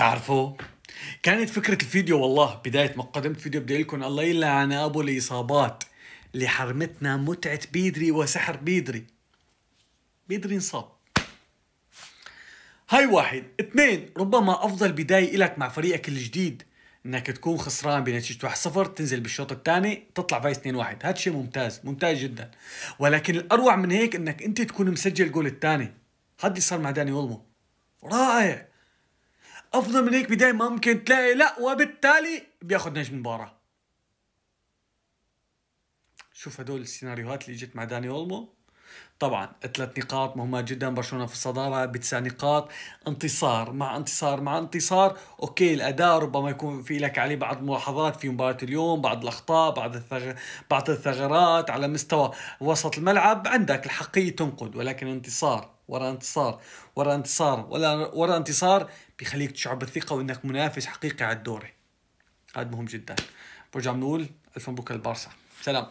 تعرفوا كانت فكرة الفيديو والله بداية ما قدمت فيديو بدي لكم الله يلعن أبو الإصابات اللي حرمتنا متعة بيدري وسحر بيدري بيدري انصاب هاي واحد اثنين ربما أفضل بداية لك مع فريقك الجديد انك تكون خسران بنتيجه 1-0 تنزل بالشوط الثاني تطلع فايز 2-1 هذا شيء ممتاز ممتاز جدا ولكن الاروع من هيك انك انت تكون مسجل الجول الثاني هذا اللي صار مع داني اولمو رائع افضل من هيك بدايه ما ممكن تلاقي لا وبالتالي بياخذ نجم المباراه شوف هدول السيناريوهات اللي اجت مع داني اولمو طبعا ثلاث نقاط مهمة جدا برشلونة في الصدارة بتسع نقاط انتصار مع انتصار مع انتصار اوكي الاداء ربما يكون في لك عليه بعض الملاحظات في مباراة اليوم بعض الاخطاء بعض الثغ... بعض الثغرات على مستوى وسط الملعب عندك الحقية تنقد ولكن انتصار ورا انتصار ورا انتصار ولا ورا انتصار بيخليك تشعر بالثقه وانك منافس حقيقي على الدوري هذا مهم جدا برجع بنقول الف مبروك للبارسا سلام